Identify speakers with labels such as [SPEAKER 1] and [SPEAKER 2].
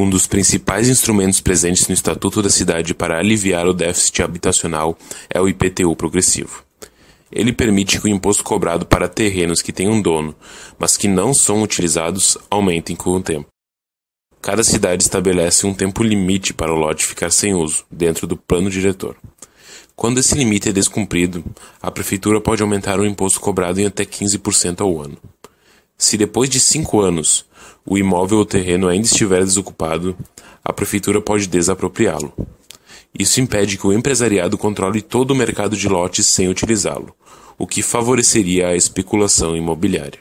[SPEAKER 1] Um dos principais instrumentos presentes no Estatuto da Cidade para aliviar o déficit habitacional é o IPTU progressivo. Ele permite que o imposto cobrado para terrenos que têm um dono, mas que não são utilizados, aumentem com o tempo. Cada cidade estabelece um tempo limite para o lote ficar sem uso, dentro do plano diretor. Quando esse limite é descumprido, a prefeitura pode aumentar o imposto cobrado em até 15% ao ano. Se depois de cinco anos o imóvel ou terreno ainda estiver desocupado, a prefeitura pode desapropriá-lo. Isso impede que o empresariado controle todo o mercado de lotes sem utilizá-lo, o que favoreceria a especulação
[SPEAKER 2] imobiliária.